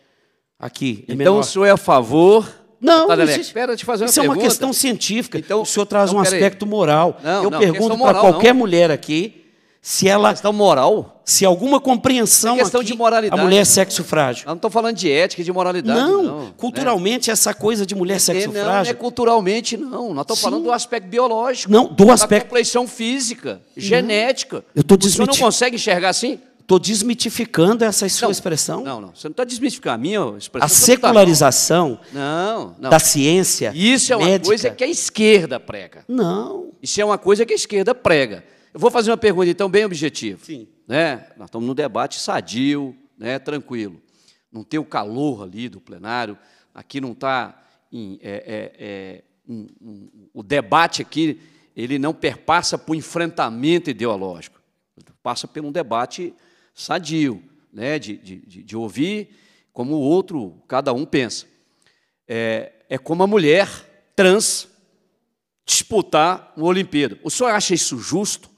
aqui. É então menor. o senhor é a favor. Não, Nada, espera te fazer uma isso pergunta. é uma questão científica. Então, o senhor traz então, um aspecto moral. Não, Eu não, pergunto para qualquer não. mulher aqui se ela. Questão moral? Se alguma compreensão. É questão aqui, de moralidade. A mulher é né? sexo frágil. Eu não estou falando de ética e de moralidade. Não, não né? culturalmente, né? essa coisa de mulher é, sexo não, frágil. Não, é culturalmente, não. Nós estamos falando do aspecto biológico. Não, do aspecto. Da compleição física, genética. Eu estou desmitificando. você não consegue enxergar assim? Estou desmitificando essa sua não, expressão. Não, não. Você não está desmitificando a minha expressão. A tá secularização tá... não, não. da ciência. Isso é uma médica. coisa que a esquerda prega. Não. Isso é uma coisa que a esquerda prega. Eu vou fazer uma pergunta, então, bem objetiva. Sim. Né? Nós estamos num debate sadio, né? tranquilo. Não tem o calor ali do plenário, aqui não está. É, é, é, um, um, o debate aqui ele não perpassa por enfrentamento ideológico, passa por um debate sadio, né? de, de, de ouvir como o outro, cada um pensa. É, é como a mulher trans disputar uma Olimpíada. O senhor acha isso justo?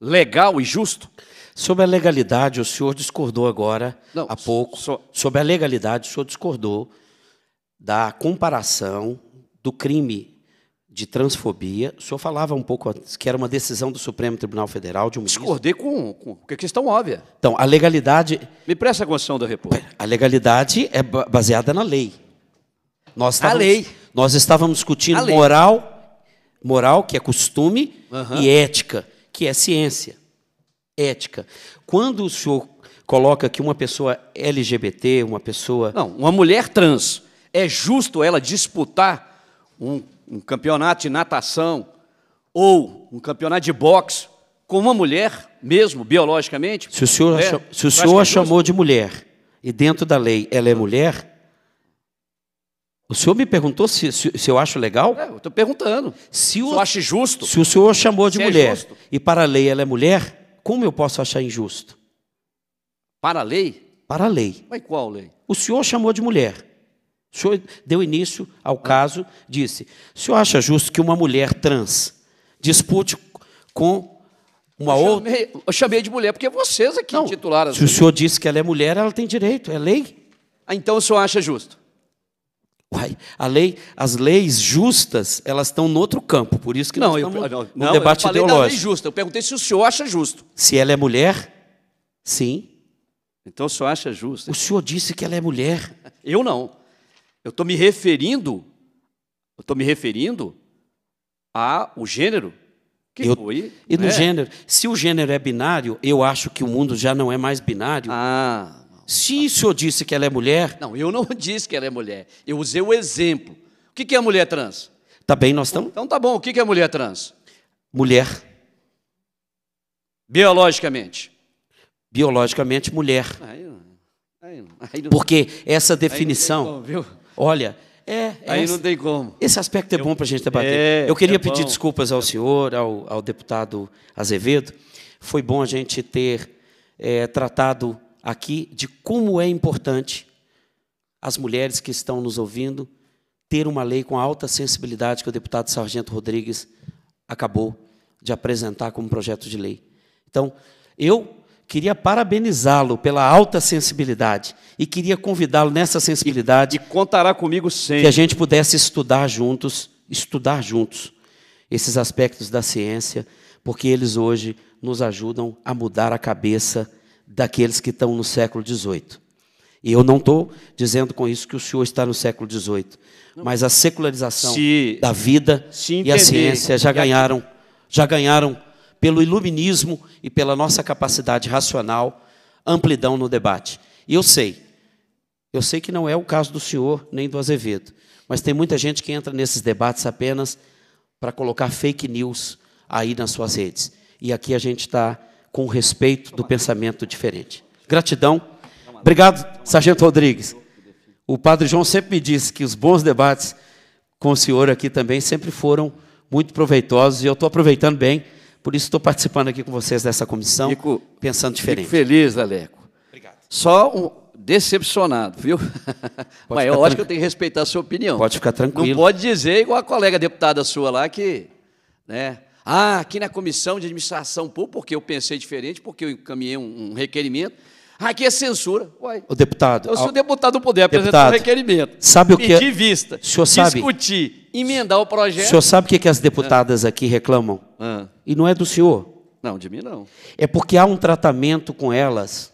legal e justo? Sobre a legalidade, o senhor discordou agora Não, há pouco. So... Sobre a legalidade, o senhor discordou da comparação do crime de transfobia. O senhor falava um pouco que era uma decisão do Supremo Tribunal Federal de um Discordei com com, com questão óbvia. Então, a legalidade. Me presta a Constituição da República. A legalidade é baseada na lei. Nós estávamos, a lei. Nós estávamos discutindo moral, moral, que é costume, uhum. e ética que é ciência, ética. Quando o senhor coloca que uma pessoa LGBT, uma pessoa. Não, uma mulher trans, é justo ela disputar um, um campeonato de natação ou um campeonato de boxe com uma mulher, mesmo biologicamente? Se o senhor, é, se o senhor é a chamou de mulher e dentro da lei ela é mulher, o senhor me perguntou se, se, se eu acho legal? É, eu estou perguntando. Se o, senhor acha justo? Se o senhor chamou de se é mulher é e para a lei ela é mulher, como eu posso achar injusto? Para a lei? Para a lei. Mas qual lei? O senhor chamou de mulher. O senhor deu início ao ah. caso, disse: o senhor acha justo que uma mulher trans dispute com uma eu outra. Chamei, eu chamei de mulher porque é vocês aqui Não, titularam. Se o né? senhor disse que ela é mulher, ela tem direito, é lei. Ah, então o senhor acha justo? Uai, a lei, as leis justas, elas estão no outro campo, por isso que não, nós estamos eu, não, no não, debate eu falei ideológico. Da lei justa, eu perguntei se o senhor acha justo. Se ela é mulher, sim. Então o senhor acha justo? O senhor disse que ela é mulher. Eu não. Eu estou me referindo, eu estou me referindo ao gênero que eu, foi. E no é? gênero, se o gênero é binário, eu acho que o mundo já não é mais binário. Ah. Se o senhor disse que ela é mulher. Não, eu não disse que ela é mulher. Eu usei o exemplo. O que é mulher trans? Tá bem, nós estamos. Então tá bom. O que é mulher trans? Mulher. Biologicamente. Biologicamente, mulher. Aí, aí, aí não... Porque essa definição. Como, olha. É, é, aí não tem como. Esse aspecto é eu, bom para a gente debater. É, eu queria é pedir bom. desculpas ao senhor, ao, ao, deputado Azevedo. Foi bom a gente ter é, tratado aqui de como é importante as mulheres que estão nos ouvindo ter uma lei com alta sensibilidade que o deputado Sargento Rodrigues acabou de apresentar como projeto de lei. Então, eu queria parabenizá-lo pela alta sensibilidade e queria convidá-lo nessa sensibilidade. e contará comigo sempre. Que a gente pudesse estudar juntos, estudar juntos esses aspectos da ciência, porque eles hoje nos ajudam a mudar a cabeça daqueles que estão no século XVIII. E eu não estou dizendo com isso que o senhor está no século XVIII, mas a secularização se, da vida e a ciência já ganharam, já ganharam pelo iluminismo e pela nossa capacidade racional amplidão no debate. E eu sei, eu sei que não é o caso do senhor nem do Azevedo, mas tem muita gente que entra nesses debates apenas para colocar fake news aí nas suas redes. E aqui a gente está com respeito do pensamento diferente. Gratidão. Obrigado, Sargento Rodrigues. O Padre João sempre me disse que os bons debates com o senhor aqui também sempre foram muito proveitosos e eu estou aproveitando bem, por isso estou participando aqui com vocês dessa comissão, fico, pensando diferente. Fico feliz, Aleco. Obrigado. Só um decepcionado, viu? Mas eu é acho que eu tenho que respeitar a sua opinião. Pode ficar tranquilo. Não pode dizer igual a colega deputada sua lá que, né? Ah, aqui na comissão de administração pública, porque eu pensei diferente, porque eu encaminhei um, um requerimento. Ah, aqui é censura. Uai, o deputado. se o deputado puder apresentar um requerimento, sabe o que é- pedir vista, o senhor sabe, discutir, emendar o projeto. O senhor sabe o que, é que as deputadas aqui reclamam? Ah. Ah. E não é do senhor. Não, de mim não. É porque há um tratamento com elas,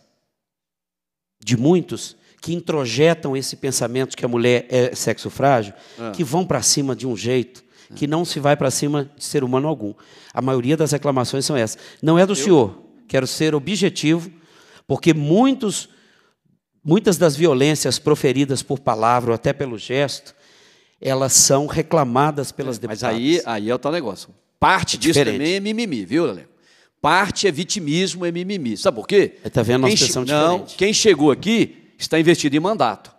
de muitos, que introjetam esse pensamento que a mulher é sexo frágil, ah. que vão para cima de um jeito que não se vai para cima de ser humano algum. A maioria das reclamações são essas. Não é do Eu? senhor, quero ser objetivo, porque muitos, muitas das violências proferidas por palavra ou até pelo gesto, elas são reclamadas pelas é, deputadas. Mas aí, aí é o tal negócio. Parte é disso também é mimimi, viu, Leleco? Parte é vitimismo, é mimimi. Sabe por quê? Está vendo a expressão diferente. Não, quem chegou aqui está investido em mandato.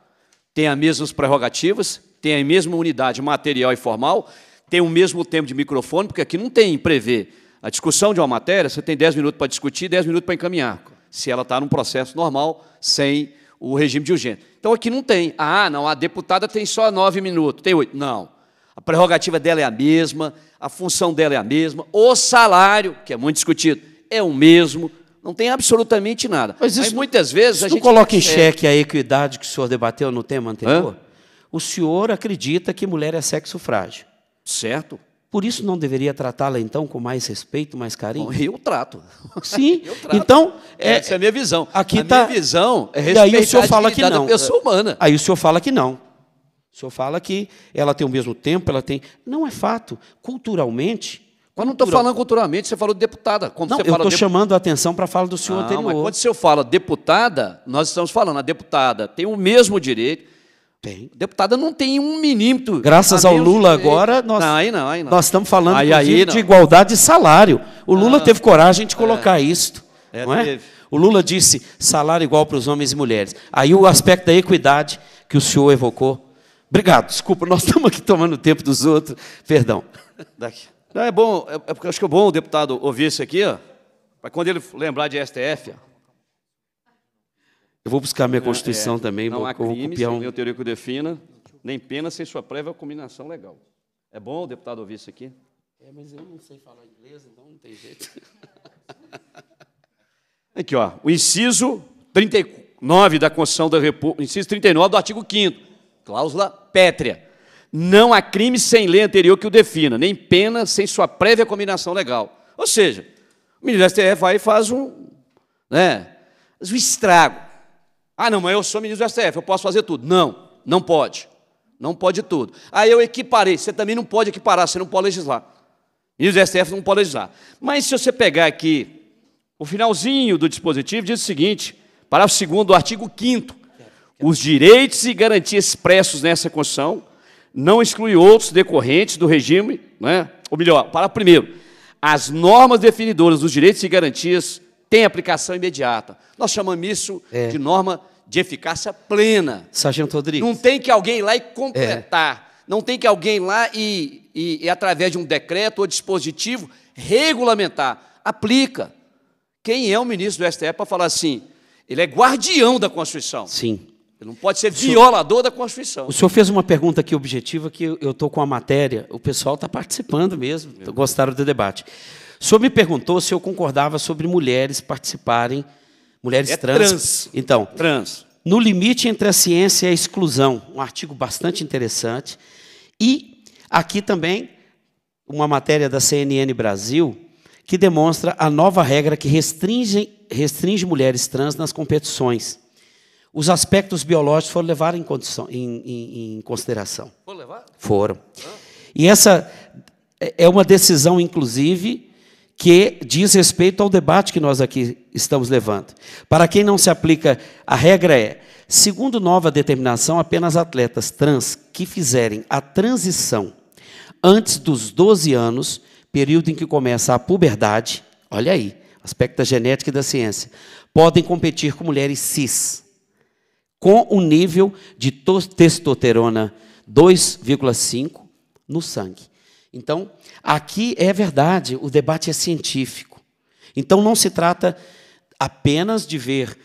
Tem as mesmas prerrogativas, tem a mesma unidade material e formal, tem o mesmo tempo de microfone, porque aqui não tem prever. A discussão de uma matéria, você tem 10 minutos para discutir, 10 minutos para encaminhar, se ela está num processo normal, sem o regime de urgência. Então aqui não tem. Ah, não, a deputada tem só 9 minutos, tem 8. Não. A prerrogativa dela é a mesma, a função dela é a mesma, o salário, que é muito discutido, é o mesmo, não tem absolutamente nada. Mas, isso, muitas vezes a gente. Não coloca em é xeque a equidade que o senhor debateu no tema anterior? Hã? O senhor acredita que mulher é sexo frágil. Certo? Por isso não deveria tratá-la então com mais respeito, mais carinho? Bom, eu trato. Sim. eu trato. Então, é, é, essa é a minha visão. Aqui a tá... minha visão é respeitar e aí o senhor fala que não. pessoa humana. Aí o senhor fala que não. O senhor fala que ela tem o mesmo tempo, ela tem. Não é fato. Culturalmente, mas não estou falando culturalmente, você falou deputada. Como não, você eu estou dep... chamando a atenção para a fala do senhor não, anterior. Mas quando o senhor fala deputada, nós estamos falando, a deputada tem o mesmo direito, tem. Deputada não tem um milímetro. Graças ao Lula agora, nós, não, aí não, aí não. nós estamos falando aí, aí, de igualdade de salário. O ah. Lula ah, teve coragem de colocar é. isso. É, não é? O Lula disse salário igual para os homens e mulheres. Aí o aspecto da equidade que o senhor evocou. Obrigado, desculpa, nós estamos aqui tomando o tempo dos outros. Perdão. Daqui. Não, é bom, é, é, acho que é bom o deputado ouvir isso aqui, para quando ele lembrar de STF, ó. Eu vou buscar minha é, Constituição é, também, não vou, há crime, sem copiar anterior que o defina, nem pena sem sua prévia combinação legal. É bom o deputado ouvir isso aqui? É, mas eu não sei falar inglês, então não tem jeito. aqui, ó, o inciso 39 da Constituição da República, inciso 39 do artigo 5 cláusula pétrea. Não há crime sem lei anterior que o defina, nem pena sem sua prévia combinação legal. Ou seja, o ministro do STF vai e faz um, né, um estrago. Ah, não, mas eu sou ministro do STF, eu posso fazer tudo. Não, não pode. Não pode tudo. Aí eu equiparei, você também não pode equiparar, você não pode legislar. Ministro do STF não pode legislar. Mas se você pegar aqui o finalzinho do dispositivo, diz o seguinte: parágrafo 2 artigo 5 os direitos e garantias expressos nessa Constituição não excluem outros decorrentes do regime, né? ou melhor, para primeiro, as normas definidoras dos direitos e garantias tem aplicação imediata. Nós chamamos isso é. de norma de eficácia plena. Sargento Rodrigues. Não tem que alguém lá e completar. É. Não tem que alguém lá e, e, e, através de um decreto ou dispositivo, regulamentar. Aplica. Quem é o ministro do STF para falar assim? Ele é guardião da Constituição. Sim. Ele não pode ser violador senhor, da Constituição. O senhor fez uma pergunta aqui objetiva que eu estou com a matéria, o pessoal está participando mesmo, Meu gostaram Deus. do debate. O senhor me perguntou se eu concordava sobre mulheres participarem, mulheres é trans. trans. Então, trans. No limite entre a ciência e a exclusão, um artigo bastante interessante. E aqui também uma matéria da CNN Brasil que demonstra a nova regra que restringe, restringe mulheres trans nas competições. Os aspectos biológicos foram levados em, condição, em, em, em consideração. Foram levados? Foram. E essa é, é uma decisão, inclusive, que diz respeito ao debate que nós aqui estamos levando. Para quem não se aplica, a regra é: segundo nova determinação, apenas atletas trans que fizerem a transição antes dos 12 anos, período em que começa a puberdade, olha aí, aspecto da genética e da ciência, podem competir com mulheres cis, com o nível de testosterona 2,5 no sangue. Então, Aqui é verdade, o debate é científico. Então não se trata apenas de ver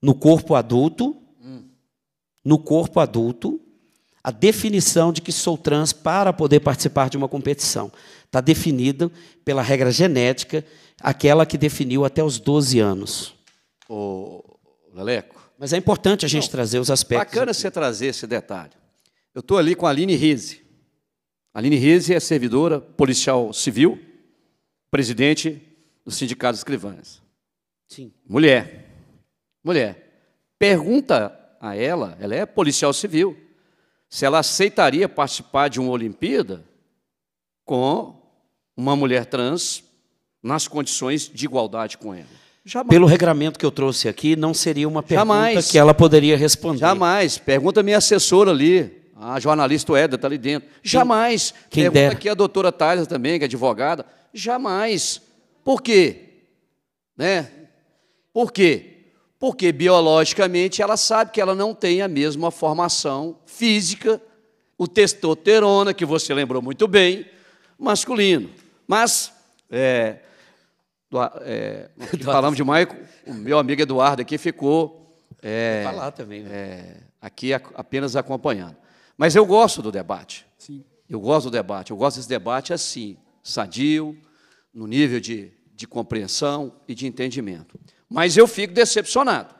no corpo adulto, no corpo adulto, a definição de que sou trans para poder participar de uma competição. Está definida pela regra genética, aquela que definiu até os 12 anos. O Leleco. Mas é importante a gente Não, trazer os aspectos. Bacana aqui. você trazer esse detalhe. Eu estou ali com a Aline Rize. Aline Rize é servidora policial civil, presidente do Sindicato de Escrivães. Sim. Mulher. Mulher. Pergunta a ela, ela é policial civil, se ela aceitaria participar de uma Olimpíada com uma mulher trans nas condições de igualdade com ela. Jamais. Pelo regramento que eu trouxe aqui, não seria uma pergunta Jamais. que ela poderia responder. Jamais. Pergunta a minha assessora ali. A ah, jornalista Eda está ali dentro. Jamais. Quem Pergunta é, aqui a doutora Thales também, que é advogada. Jamais. Por quê? Né? Por quê? Porque biologicamente ela sabe que ela não tem a mesma formação física, o testosterona, que você lembrou muito bem, masculino. Mas, é, é, falamos de Maicon, o meu amigo Eduardo aqui ficou. É, falar também. Né? É, aqui apenas acompanhando. Mas eu gosto do debate. Sim. Eu gosto do debate. Eu gosto desse debate assim, sadio, no nível de, de compreensão e de entendimento. Mas eu fico decepcionado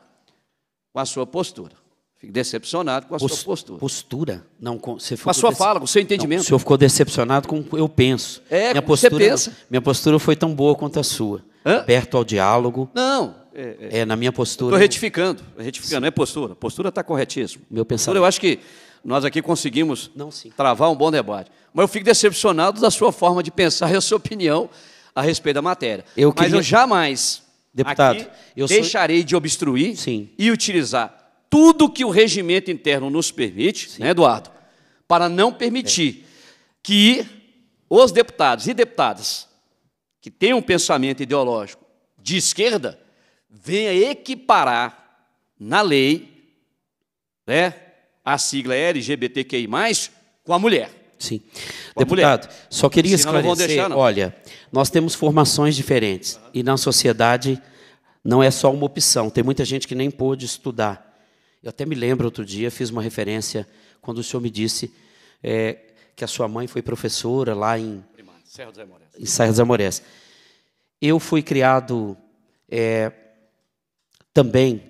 com a sua postura. Fico decepcionado com a Post, sua postura. Postura? Não, com, você com a sua fala, com o seu entendimento. Não, o senhor ficou decepcionado com eu penso. É, minha postura, você pensa. Minha postura foi tão boa quanto a sua. Hã? Aberto ao diálogo. Não. É, é, é na minha postura. Estou retificando. Retificando, Sim. é postura. A postura está corretíssima. Meu pensamento. Postura. eu acho que nós aqui conseguimos não, travar um bom debate. Mas eu fico decepcionado da sua forma de pensar e a sua opinião a respeito da matéria. Eu Mas eu jamais, deputado, eu deixarei sou... de obstruir Sim. e utilizar tudo que o regimento interno nos permite, Sim. né, Eduardo, para não permitir é. que os deputados e deputadas que têm um pensamento ideológico de esquerda venha equiparar na lei né, a sigla é LGBTQI, com a mulher. Sim. Com Deputado, só queria Senão esclarecer, deixar, olha, nós temos formações diferentes uhum. e na sociedade não é só uma opção, tem muita gente que nem pôde estudar. Eu até me lembro outro dia, fiz uma referência quando o senhor me disse é, que a sua mãe foi professora lá em Primário, Serra dos Amores. Em Serra dos Amorés. Eu fui criado é, também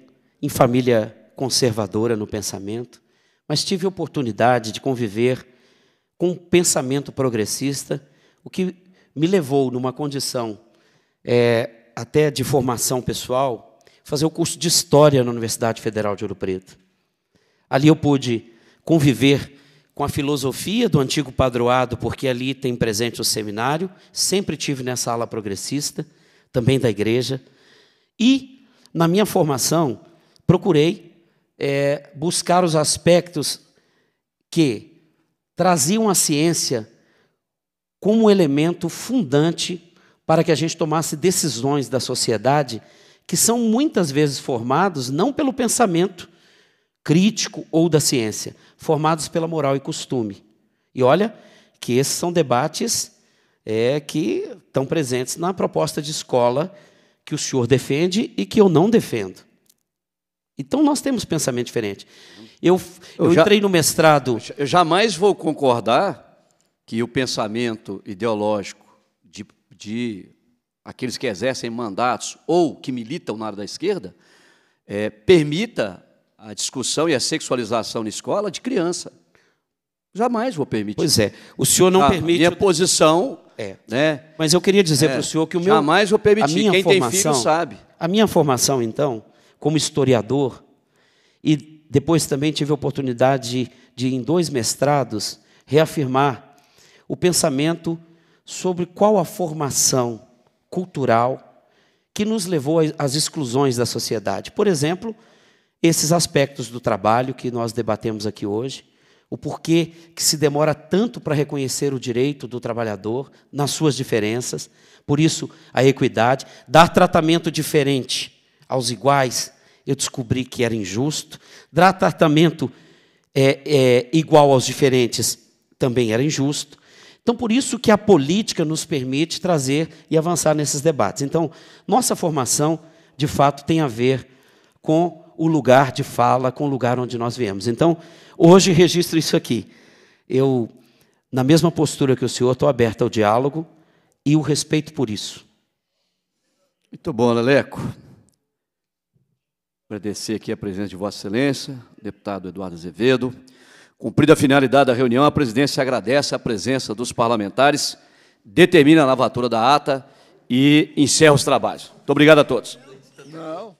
em família conservadora no pensamento mas tive oportunidade de conviver com um pensamento progressista, o que me levou numa condição é, até de formação pessoal, fazer o curso de História na Universidade Federal de Ouro Preto. Ali eu pude conviver com a filosofia do antigo padroado, porque ali tem presente o seminário, sempre tive nessa ala progressista, também da igreja, e na minha formação procurei é, buscar os aspectos que traziam a ciência como elemento fundante para que a gente tomasse decisões da sociedade que são muitas vezes formados não pelo pensamento crítico ou da ciência, formados pela moral e costume. E olha que esses são debates é, que estão presentes na proposta de escola que o senhor defende e que eu não defendo. Então nós temos pensamento diferente. Eu, eu, eu já, entrei no mestrado. Eu jamais vou concordar que o pensamento ideológico de, de aqueles que exercem mandatos ou que militam na área da esquerda é, permita a discussão e a sexualização na escola de criança. Jamais vou permitir. Pois é, o senhor não a ah, permite. Minha posição é. Né? Mas eu queria dizer é, para o senhor que o meu. Jamais vou permitir. Quem formação, tem filho sabe. A minha formação, então, como historiador, e depois também tive a oportunidade de, de em dois mestrados, reafirmar o pensamento sobre qual a formação cultural que nos levou às exclusões da sociedade. Por exemplo, esses aspectos do trabalho que nós debatemos aqui hoje, o porquê que se demora tanto para reconhecer o direito do trabalhador nas suas diferenças, por isso a equidade, dar tratamento diferente aos iguais, eu descobri que era injusto. Dar tratamento é, é, igual aos diferentes também era injusto. Então, por isso que a política nos permite trazer e avançar nesses debates. Então, nossa formação, de fato, tem a ver com o lugar de fala, com o lugar onde nós viemos. Então, hoje registro isso aqui. Eu, na mesma postura que o senhor, estou aberto ao diálogo e o respeito por isso. Muito bom, Leleco. Agradecer aqui a presença de Vossa Excelência, deputado Eduardo Azevedo. Cumprida a finalidade da reunião, a presidência agradece a presença dos parlamentares, determina a lavatura da ata e encerra os trabalhos. Muito obrigado a todos. Não.